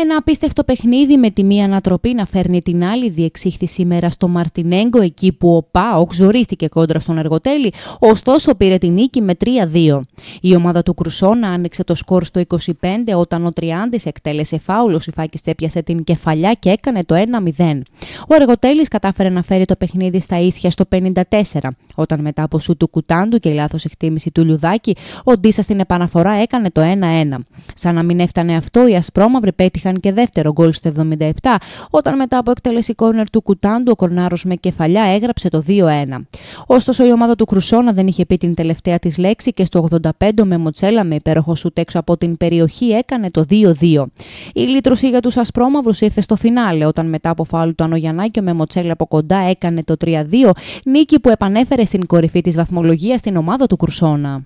Ένα απίστευτο παιχνίδι με τη μία ανατροπή να φέρνει την άλλη διεξήχθη σήμερα στο Μαρτινέγκο, εκεί που ο Πάοκ ζορίστηκε κόντρα στον Εργοτέλη, ωστόσο πήρε την νίκη με 3-2. Η ομάδα του Κρουσόνα άνοιξε το σκορ στο 25 όταν ο Τριάντης εκτέλεσε φάουλο η Φάκης τέπιασε την κεφαλιά και έκανε το 1-0. Ο Εργοτέλης κατάφερε να φέρει το παιχνίδι στα ίσια στο 54, όταν μετά από σου του κουτάντου και λάθος εκτίμηση του Λιουδάκη, ο Ντίσα στην επαναφορά έκανε το 1-1. Σαν να μην έφτανε αυτό, η Ασπρόμαυροι και δεύτερο γκολ στο 77, όταν μετά από εκτέλεση κόρνερ του Κουτάντου ο Κορνάρος με κεφαλιά έγραψε το 2-1. Ωστόσο, η ομάδα του Κρουσόνα δεν είχε πει την τελευταία της λέξη και στο 85 με Μοτσέλα με υπέροχο σου έξω από την περιοχή έκανε το 2-2. Η λύτρωση για τους Ασπρόμαυρους ήρθε στο φινάλε όταν μετά από φάλου του Ανογιανάκη με Μοτσέλα από κοντά έκανε το 3-2, νίκη που επανέφερε στην κορυφή της βαθμολογίας στην ομάδα του Κρουσόνα.